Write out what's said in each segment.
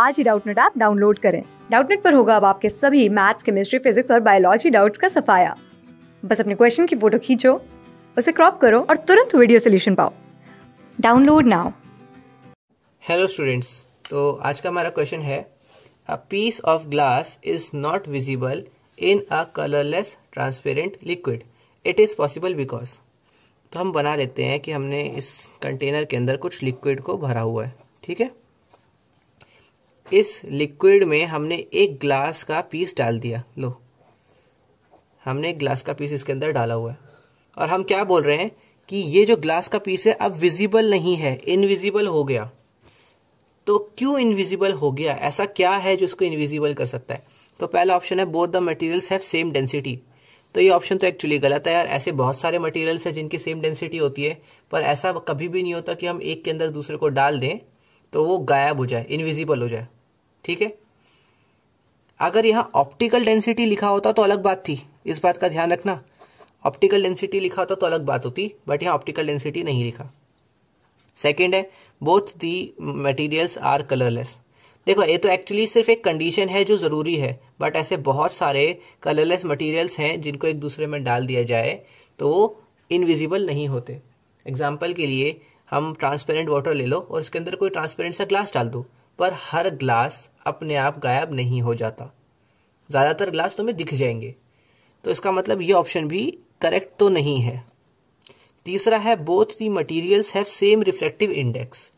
आज ही Doubtnut app download करें डाउटनेट पर होगा अब आपके सभी मैथ्स केमिस्ट्री फिजिक्स और बायोलॉजी डाउट्स का सफाया बस अपने क्वेश्चन की फोटो खींचो उसे क्रॉप करो और तुरंत वीडियो सोल्यूशन पाओ डाउनलोड नाउ हेलो स्टूडेंट्स तो आज का हमारा क्वेश्चन है a piece of glass is not visible in a colourless transparent liquid it is possible because तो हम बना लेते हैं कि हमने इस कंटेनर के अंदर कुछ लिक्विड को भरा हुआ है ठीक है इस लिक्विड में हमने एक ग्लास का पीस डाल दिया लो हमने एक ग्लास का पीस इसके अंदर डाला हुआ है और हम क्या बोल रहे हैं कि ये जो ग्लास का पीस है अब विजिबल नहीं है इनविजिबल हो गया तो क्यों इनविजिबल हो गया ऐसा क्या है जो इसको इनविजिबल कर सकता है तो पहला ऑप्शन है both the materials have same density तो ये ऑप्शन तो एक्चुअली गलत है यार ऐसे बहुत सारे मटेरियल्स हैं जिनकी सेम डेंसिटी होती है पर ऐसा कभी भी नहीं होता कि हम एक के अंदर दूसरे को डाल दें तो वो गायब हो जाए इनविजिबल हो जाए ठीक है अगर यहां ऑप्टिकल डेंसिटी लिखा होता तो अलग बात थी इस बात का ध्यान रखना ऑप्टिकल डेंसिटी लिखा होता तो अलग बात होती बट यहां ऑप्टिकल डेंसिटी नहीं लिखा सेकेंड है both the materials are colourless देखो ये तो एक्चुअली सिर्फ एक कंडीशन है जो ज़रूरी है बट ऐसे बहुत सारे कलरलेस मटेरियल्स हैं जिनको एक दूसरे में डाल दिया जाए तो वो इनविजिबल नहीं होते एग्जाम्पल के लिए हम ट्रांसपेरेंट वाटर ले लो और उसके अंदर कोई ट्रांसपेरेंट सा ग्लास डाल दो पर हर ग्लास अपने आप गायब नहीं हो जाता ज़्यादातर ग्लास तुम्हें दिख जाएंगे तो इसका मतलब ये ऑप्शन भी करेक्ट तो नहीं है तीसरा है both the materials have same reflective index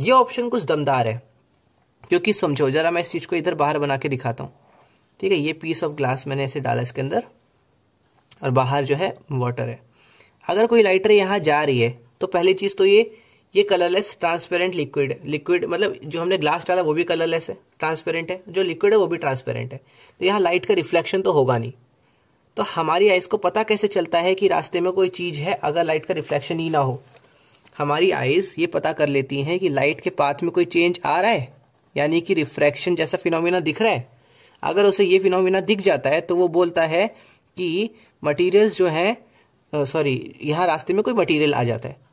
ये ऑप्शन कुछ दमदार है क्योंकि समझो ज़रा मैं इस चीज़ को इधर बाहर बना के दिखाता हूँ ठीक है ये पीस ऑफ ग्लास मैंने ऐसे डाला इसके अंदर और बाहर जो है वाटर है अगर कोई लाइटर यहाँ जा रही है तो पहली चीज़ तो ये ये कलरलेस ट्रांसपेरेंट लिक्विड लिक्विड मतलब जो हमने ग्लास डाला वो भी कलरलेस है ट्रांसपेरेंट है जो लिक्विड है वो भी ट्रांसपेरेंट है तो यहाँ लाइट का रिफ्लेक्शन तो होगा नहीं तो हमारी आइज़ को पता कैसे चलता है कि रास्ते में कोई चीज़ है अगर लाइट का रिफ्लेक्शन ही ना हो हमारी आइज़ ये पता कर लेती हैं कि लाइट के पाथ में कोई चेंज आ रहा है यानी कि रिफ्रैक्शन जैसा फिनोमिना दिख रहा है अगर उसे ये फिनोमिना दिख जाता है तो वो बोलता है कि मटेरियल्स जो हैं सॉरी यहाँ रास्ते में कोई मटेरियल आ जाता है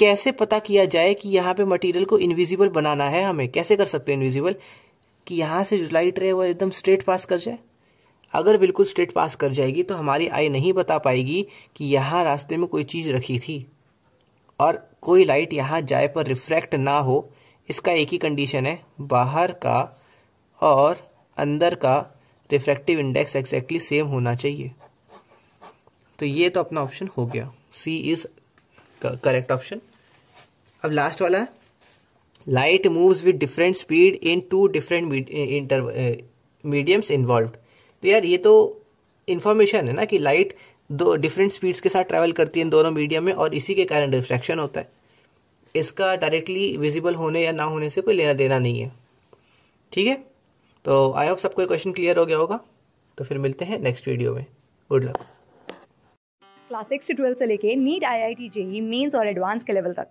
कैसे पता किया जाए कि यहाँ पे मटेरियल को इनविजिबल बनाना है हमें कैसे कर सकते हैं इनविजिबल कि यहाँ से जो लाइट रहे वो एकदम स्ट्रेट पास कर जाए अगर बिल्कुल स्ट्रेट पास कर जाएगी तो हमारी आई नहीं बता पाएगी कि यहाँ रास्ते में कोई चीज़ रखी थी और कोई लाइट यहाँ जाए पर रिफ्रैक्ट ना हो इसका एक ही कंडीशन है बाहर का और अंदर का रिफ्रैक्टिव इंडेक्स एक्जैक्टली सेम होना चाहिए तो ये तो अपना ऑप्शन हो गया सी इज़ करेक्ट ऑप्शन अब लास्ट वाला light moves with different speed in two different mediums involve तो यार ये तो इन्फॉर्मेशन है ना कि लाइट दो डिफरेंट स्पीड्स के साथ ट्रैवल करती है इन दोनों मीडियम में और इसी के कारण रिफ्रैक्शन होता है इसका डायरेक्टली विजिबल होने या ना होने से कोई लेना देना नहीं है ठीक है तो आई होप सबको क्वेश्चन क्लियर हो गया होगा तो फिर मिलते हैं नेक्स्ट वीडियो में गुड लक क्लास सिक्स से लेके NEET I I T JEE mains और एडवांस के लेवल तक